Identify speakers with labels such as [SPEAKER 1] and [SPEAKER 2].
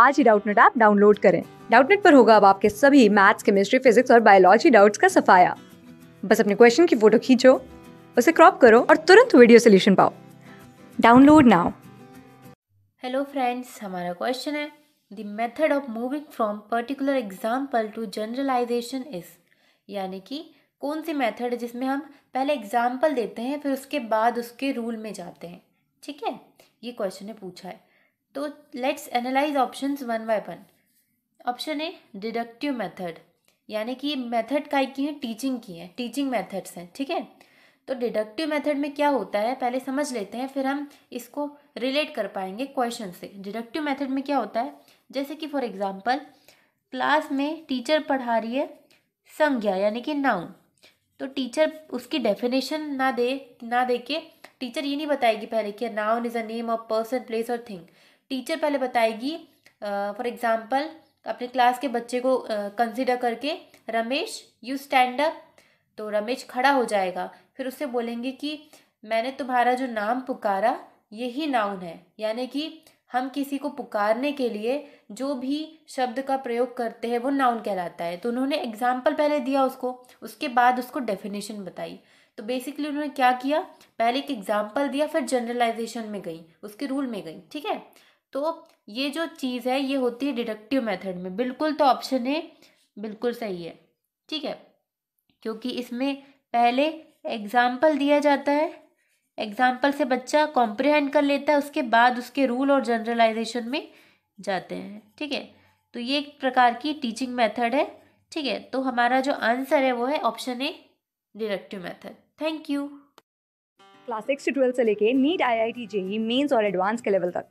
[SPEAKER 1] आज ही Doubtnut app download करें डाउटनेट पर होगा अब आपके सभी मैथ्स केमिस्ट्री फिजिक्स और बायोलॉजी डाउट्स का सफाया बस अपने क्वेश्चन की फोटो खींचो उसे क्रॉप करो और तुरंत वीडियो सोल्यूशन पाओ डाउनलोड नाउ
[SPEAKER 2] हेलो फ्रेंड्स हमारा क्वेश्चन है the method of moving from particular example to generalisation is यानी कि कौन सी मेथड है जिसमें हम पहले एग्जाम्पल देते हैं फिर उसके बाद उसके रूल में जाते हैं ठीक है ये क्वेश्चन ने पूछा है तो let's analyse option one by one option A deductive method यानी कि मेथड का की है टीचिंग की है टीचिंग मेथड्स हैं ठीक है तो डिडक्टिव मेथड में क्या होता है पहले समझ लेते हैं फिर हम इसको रिलेट कर पाएंगे क्वेश्चन से डिडक्टिव मेथड में क्या होता है जैसे कि फॉर एग्जांपल क्लास में टीचर पढ़ा रही है संज्ञा यानी कि नाउन तो टीचर उसकी डेफिनेशन ना दे ना दे के टीचर ये नहीं बताएगी पहले कि noun is a name of person place और थिंग टीचर पहले बताएगी फॉर एग्ज़ाम्पल अपने क्लास के बच्चे को कंसिडर करके रमेश यू स्टैंड अप तो रमेश खड़ा हो जाएगा फिर उससे बोलेंगे कि मैंने तुम्हारा जो नाम पुकारा यही नाउन है यानी कि हम किसी को पुकारने के लिए जो भी शब्द का प्रयोग करते हैं वो नाउन कहलाता है तो उन्होंने एग्जाम्पल पहले दिया उसको उसके बाद उसको डेफिनेशन बताई तो बेसिकली उन्होंने क्या किया पहले एक एग्जाम्पल दिया फिर जनरलाइजेशन में गई उसके रूल में गई ठीक है तो ये जो चीज़ है ये होती है डिडक्टिव मेथड में बिल्कुल तो ऑप्शन है बिल्कुल सही है ठीक है क्योंकि इसमें पहले एग्जाम्पल दिया जाता है एग्जाम्पल से बच्चा कॉम्प्रिहेंड कर लेता है उसके बाद उसके रूल और जनरलाइजेशन में जाते हैं ठीक है तो ये एक प्रकार की टीचिंग मेथड है ठीक है तो हमारा जो आंसर है वो है option A deductive method thank you
[SPEAKER 1] class six से ट्वेल्थ से लेके NEET I I T JEE mains और एडवांस के लेवल तक